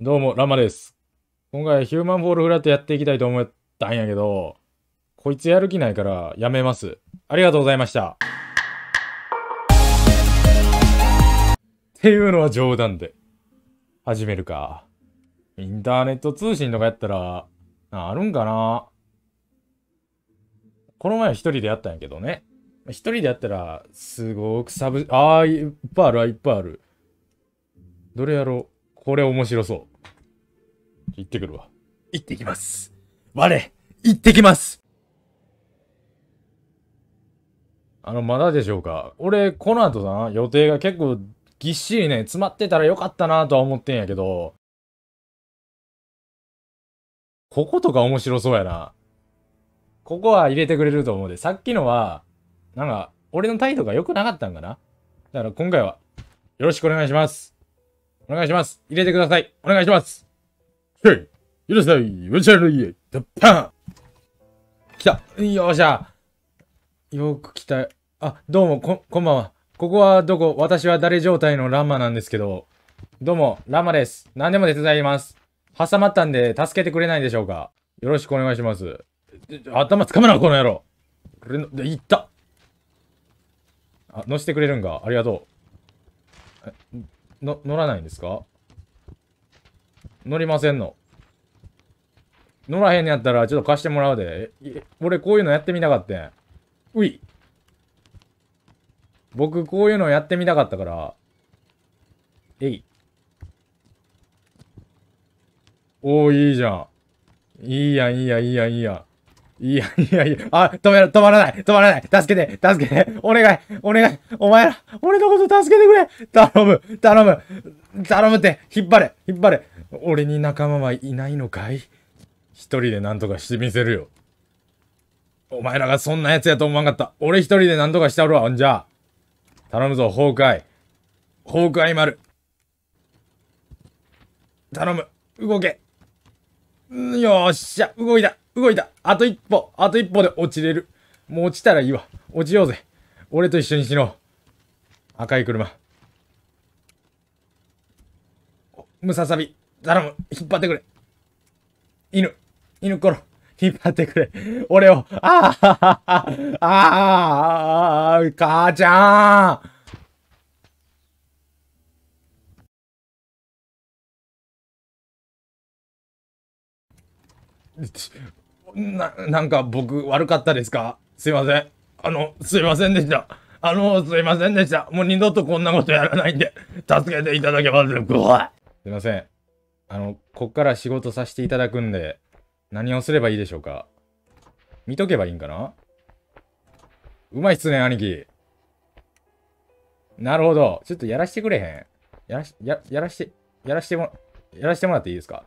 どうも、ラマです。今回、ヒューマンフォールフラットやっていきたいと思ったんやけど、こいつやる気ないからやめます。ありがとうございました。っていうのは冗談で。始めるか。インターネット通信とかやったら、あるんかなこの前は一人でやったんやけどね。一人でやったら、すごくサブ、ああ、いっぱいある、いっぱいある。どれやろうこれ面白そう。行ってくるわ。行ってきます。我、行ってきますあの、まだでしょうか。俺、この後だな、予定が結構ぎっしりね、詰まってたらよかったなとは思ってんやけど、こことか面白そうやな。ここは入れてくれると思うで、さっきのは、なんか、俺の態度が良くなかったんかな。だから今回は、よろしくお願いします。お願いします。入れてください。お願いします。はい。許せない。めちゃい家。ドッパン来た。よっしゃ。よく来た。あ、どうも、こ、こんばんは。ここはどこ私は誰状態のランマなんですけど。どうも、ランマです。何でも手伝います。挟まったんで、助けてくれないでしょうか。よろしくお願いします。頭つかむな、この野郎。れの、いった。あ、乗せてくれるんか。ありがとう。の、乗らないんですか乗りませんの。乗らへんのやったら、ちょっと貸してもらうで。俺、こういうのやってみたかったん。うい。僕、こういうのやってみたかったから。えい。おー、いいじゃん。いいやん、いいやん、いいやん、いいやん。いやいやいや、あ、止めろ、止まらない、止まらない、助けて、助けて、お願い、お願い、お前ら、俺のこと助けてくれ、頼む、頼む、頼むって、引っ張れ、引っ張れ、俺に仲間はいないのかい一人で何とかしてみせるよ。お前らがそんな奴やと思わんかった。俺一人で何とかしておるわ、んじゃ。頼むぞ、崩壊。崩壊丸。頼む、動け。よっしゃ、動いた。動いたあと一歩あと一歩で落ちれる。もう落ちたらいいわ。落ちようぜ。俺と一緒に死のう。赤い車。ムササビ、頼む。引っ張ってくれ。犬、犬コロ。引っ張ってくれ。俺を。あああああ母ちゃんな、なんか僕悪かったですかすいません。あの、すいませんでした。あの、すいませんでした。もう二度とこんなことやらないんで、助けていただけますよ、すいません。あの、こっから仕事させていただくんで、何をすればいいでしょうか見とけばいいんかなうまいっすね、兄貴。なるほど。ちょっとやらしてくれへん。やらし、や、やらして、やらしても、やらしてもらっていいですか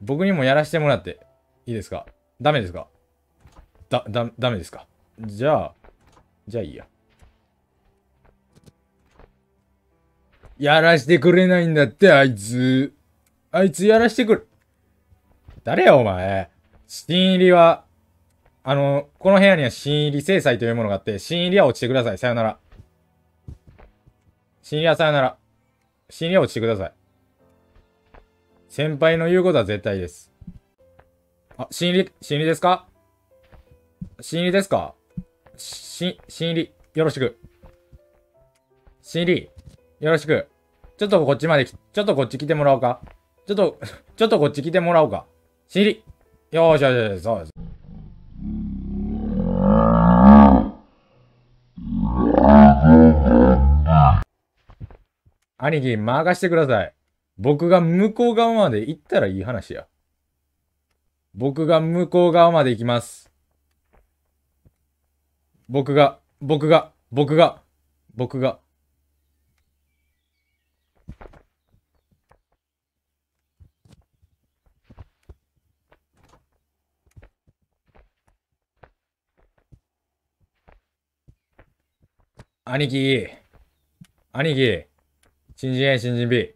僕にもやらしてもらっていいですかダメですかだ、だ、ダメですかじゃあ、じゃあいいや。やらしてくれないんだって、あいつ。あいつやらしてくる。誰や、お前。新入りは、あの、この部屋には新入り制裁というものがあって、新入りは落ちてください。さよなら。新入りはさよなら。新入りは落ちてください。先輩の言うことは絶対です。あ、新入り、新入りですか新入りですかし、新入り、よろしく。新入り、よろしく。ちょっとこっちまでちょっとこっち来てもらおうか。ちょっと、ちょっとこっち来てもらおうか。新入り。よーしよしよし、そうです。兄貴、任してください。僕が向こう側まで行ったらいい話や。僕が向こう側まで行きます。僕が、僕が、僕が、僕が。兄貴、兄貴、新人 A、新人 B。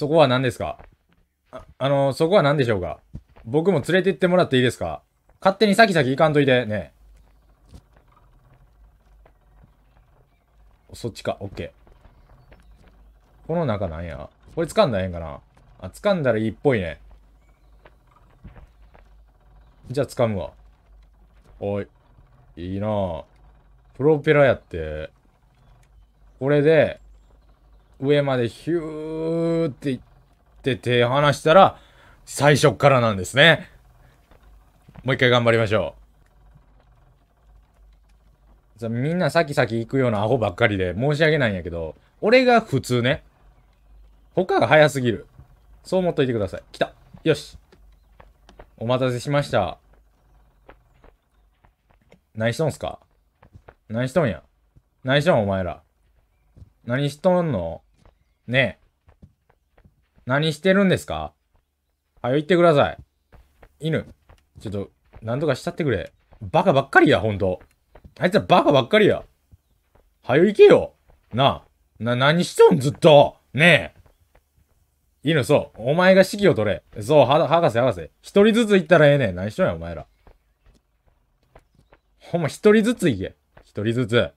そこは何ですかあ、あの、そこは何でしょうか僕も連れて行ってもらっていいですか勝手に先々行かんといて、ねそっちか、オッケー。この中なんやこれ掴んだらええんかなあ、掴んだらいいっぽいね。じゃあ掴むわ。おい。いいなぁ。プロペラやって。これで、上までヒューっていって手離したら、最初からなんですね。もう一回頑張りましょう。みんな先々行くようなアホばっかりで申し訳ないんやけど、俺が普通ね。他が早すぎる。そう思っといてください。来た。よし。お待たせしました。何しとんすか何しとんや何しとんお前ら。何しとんのねえ。何してるんですかはよ行ってください。犬。ちょっと、なんとかしたってくれ。バカばっかりや、ほんと。あいつらバカばっかりや。はよ行けよ。なあ。な、何しとん、ずっと。ねえ。犬、そう。お前が指揮を取れ。そう、は、博士、博士。一人ずつ行ったらええねん。何しとんや、お前ら。ほんま、一人ずつ行け。一人ずつ。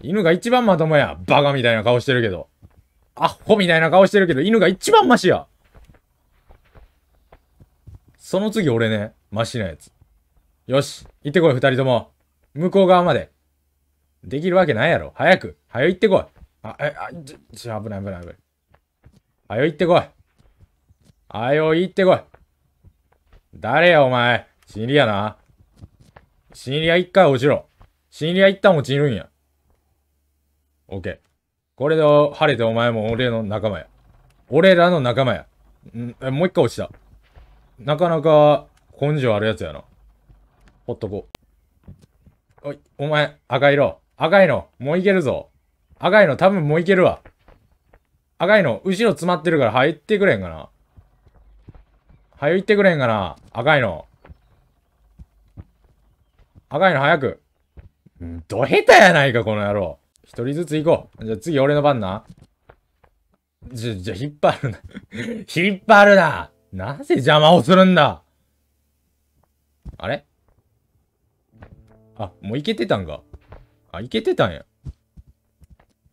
犬が一番まともや。バカみたいな顔してるけど。アホみたいな顔してるけど、犬が一番マシや。その次俺ね、マシなやつ。よし、行ってこい、二人とも。向こう側まで。できるわけないやろ。早く。早行ってこい。あ、え、あ、ちょ、ちょ、危ない危ない危ない。早行ってこい。早行ってこい。誰や、お前。死にりやな。死にりや一回落ちろ。死にりや一旦落ちるんや。オッケー。これで晴れてお前も俺の仲間や。俺らの仲間や。んもう一回落ちた。なかなか根性あるやつやな。ほっとこう。おい、お前、赤色。赤いの、もういけるぞ。赤いの、多分もういけるわ。赤いの、後ろ詰まってるから、入ってくれんかな。早いってくれんかな。赤いの。赤いの早く。ど下手やないか、この野郎。一人ずつ行こう。じゃあ次俺の番な。じゃ、じゃ、引っ張るな 引っ張るななぜ邪魔をするんだあれあ、もういけてたんか。あ、いけてたんや。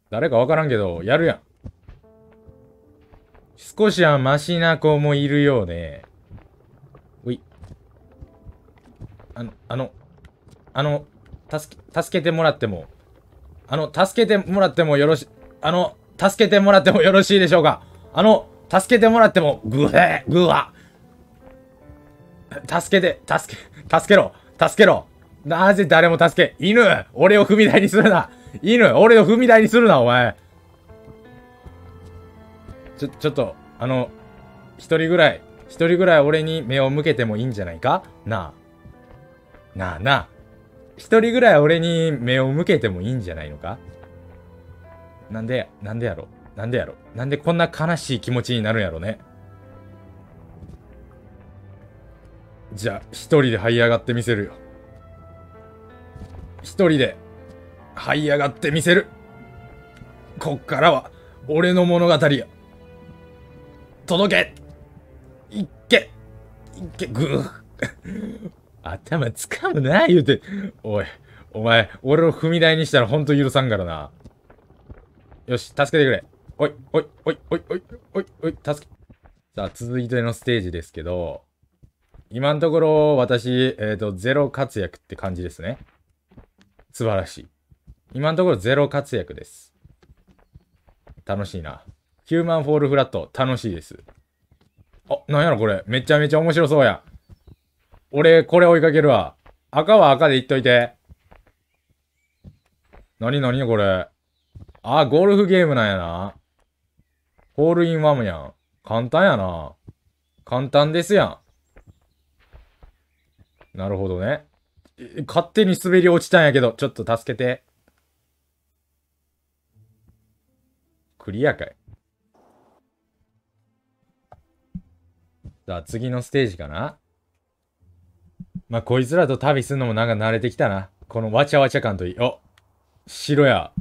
誰かわからんけど、やるやん。少しはマシな子もいるようで。おい。あの、あの、あの、助け、助けてもらってもあの、助けてもらってもよろし、あの、助けてもらってもよろしいでしょうかあの、助けてもらっても、ぐへぐわ。助けて、助け、助けろ、助けろ。なぜ誰も助け、犬、俺を踏み台にするな。犬、俺を踏み台にするな、お前。ちょ、ちょっと、あの、一人ぐらい、一人ぐらい俺に目を向けてもいいんじゃないかなあ。なあなあ。一人ぐらい俺に目を向けてもいいんじゃないのかなんで、なんでやろなんでやろなんでこんな悲しい気持ちになるんやろねじゃあ、一人で這い上がってみせるよ。一人で、這い上がってみせる。こっからは、俺の物語や。届けいっけいっけぐー頭使むな、言うて。おい、お前、俺を踏み台にしたらほんと許さんからな。よし、助けてくれ。おい、おい、おい、おい、おい、おい、おい、助け。さあ、続いてのステージですけど、今のところ私、えっ、ー、と、ゼロ活躍って感じですね。素晴らしい。今のところゼロ活躍です。楽しいな。ヒューマンフォールフラット、楽しいです。あ、なんやろこれ。めちゃめちゃ面白そうや。俺、これ追いかけるわ。赤は赤でいっといて。なになにこれ。あ、ゴルフゲームなんやな。ホールインワムやん。簡単やな。簡単ですやん。なるほどね。勝手に滑り落ちたんやけど、ちょっと助けて。クリアかい。ゃあ、次のステージかなまあ、こいつらと旅すんのもなんか慣れてきたな。このわちゃわちゃ感といい。お白や。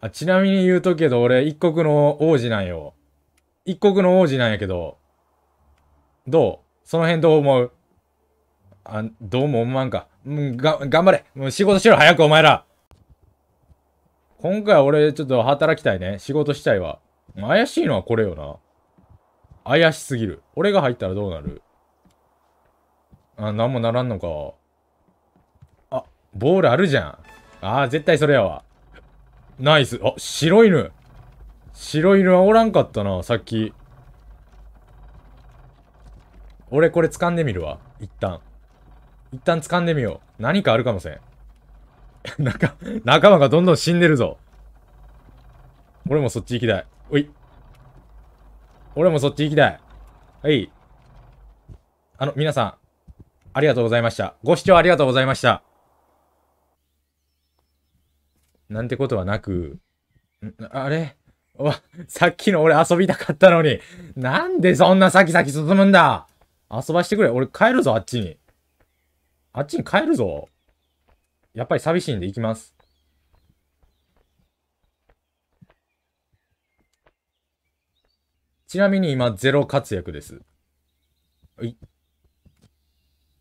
あ、ちなみに言うとけど、俺、一国の王子なんよ。一国の王子なんやけど、どうその辺どう思うあ、どうも思わんか。うん、が、頑張れもう仕事しろ早くお前ら今回俺ちょっと働きたいね。仕事したいわ。怪しいのはこれよな。怪しすぎる。俺が入ったらどうなるあ、なんもならんのか。あ、ボールあるじゃん。ああ、絶対それやわ。ナイス。あ、白犬。白犬はおらんかったな、さっき。俺これ掴んでみるわ。一旦。一旦掴んでみよう。何かあるかもせん。仲、仲間がどんどん死んでるぞ。俺もそっち行きたい。おい。俺もそっち行きたい。はい。あの、皆さん、ありがとうございました。ご視聴ありがとうございました。なんてことはなく、あれわ、さっきの俺遊びたかったのに、なんでそんな先々進むんだ遊ばしてくれ。俺帰るぞ、あっちに。あっちに帰るぞ。やっぱり寂しいんで行きます。ちなみに今、ゼロ活躍です。はい。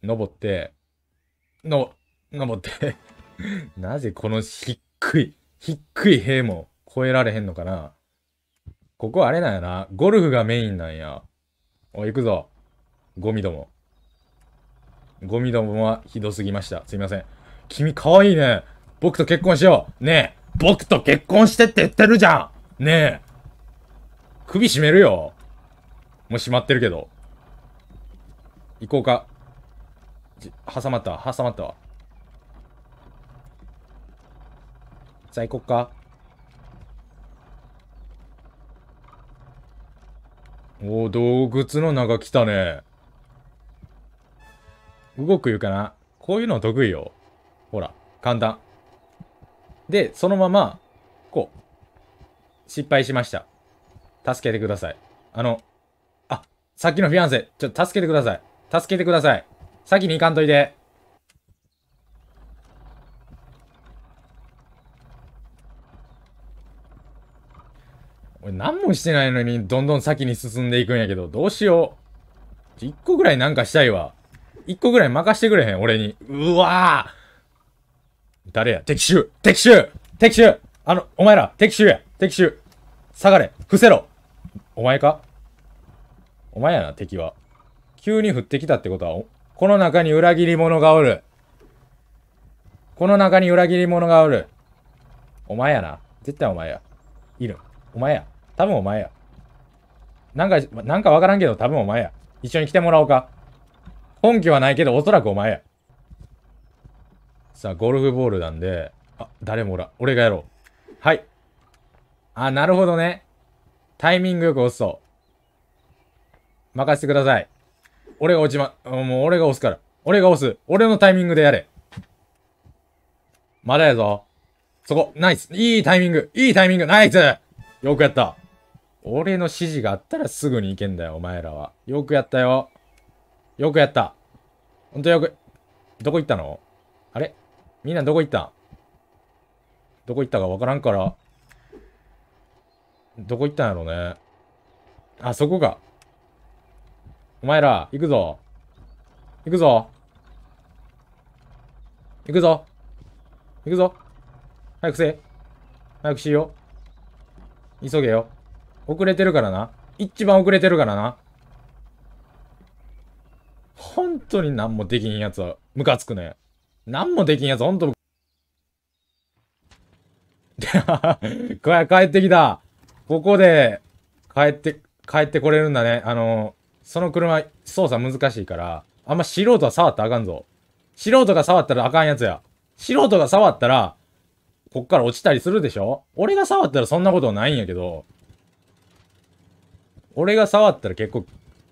登って、の、登って なぜこの低い、低い塀も越えられへんのかな。ここあれなんやな。ゴルフがメインなんや。お、行くぞ。ゴミども。ゴミどもはひどすぎました。すいません。君かわいいね。僕と結婚しよう。ねえ。僕と結婚してって言ってるじゃん。ねえ。首絞めるよ。もう閉まってるけど。行こうか。挟まったわ。挟まったわ。在あ行こっか。おお、洞窟の中来たね。動く言うかな。こういうの得意よ。ほら、簡単。で、そのまま、こう。失敗しました。助けてください。あの、あ、さっきのフィアンセ、ちょっと助けてください。助けてください。先に行かんといて。俺何もしてないのにどんどん先に進んでいくんやけど、どうしよう。一個ぐらいなんかしたいわ。一個ぐらい任してくれへん、俺に。うわぁ誰や敵襲敵襲敵襲あの、お前ら、敵襲や敵襲下がれ伏せろお前かお前やな、敵は。急に降ってきたってことは、この中に裏切り者がおる。この中に裏切り者がおる。お前やな。絶対お前や。いる。お前や。多分お前や。なんか、なんかわからんけど多分お前や。一緒に来てもらおうか。本気はないけど、おそらくお前や。さあ、ゴルフボールなんで、あ、誰もおら俺がやろう。はい。あ、なるほどね。タイミングよく押すと。任せてください。俺が落ちま、もう俺が押すから。俺が押す。俺のタイミングでやれ。まだやぞ。そこ、ナイス。いいタイミング。いいタイミング。ナイスよくやった。俺の指示があったらすぐに行けんだよ、お前らは。よくやったよ。よくやった。ほんとよく。どこ行ったのあれみんなどこ行ったどこ行ったかわからんから。どこ行ったんやろうね。あ、そこか。お前ら、行くぞ。行くぞ。行くぞ。行くぞ。早くせ早くしよう。急げよ。遅れてるからな。一番遅れてるからな。本当に何もできんやつは、ムカつくね。何もできんやつ、ほんと、帰ってきた。ここで、帰って、帰ってこれるんだね。あの、その車、操作難しいから、あんま素人は触ったらあかんぞ。素人が触ったらあかんやつや。素人が触ったら、こっから落ちたりするでしょ俺が触ったらそんなことないんやけど、俺が触ったら結構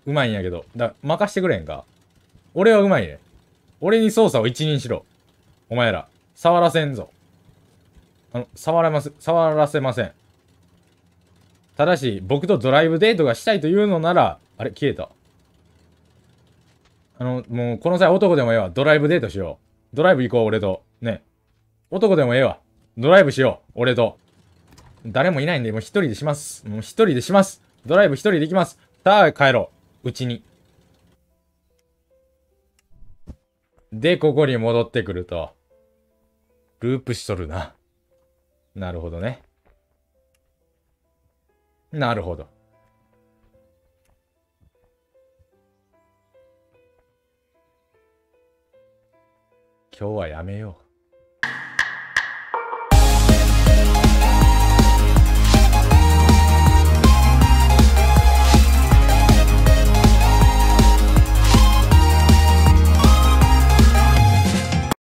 うまいんやけど、だ、任してくれんか。俺はうまいね。俺に操作を一任しろ。お前ら、触らせんぞ。あの、触らます、触らせません。ただし、僕とドライブデートがしたいというのなら、あれ消えた。あの、もう、この際男でもええわ。ドライブデートしよう。ドライブ行こう、俺と。ね。男でもええわ。ドライブしよう、俺と。誰もいないんで、もう一人でします。もう一人でします。ドライブ一人で行きます。さあ、帰ろう。うちに。で、ここに戻ってくると。ループしとるな。なるほどね。なるほど。今日はやめよう。